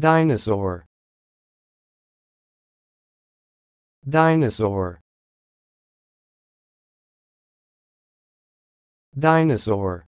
Dinosaur Dinosaur Dinosaur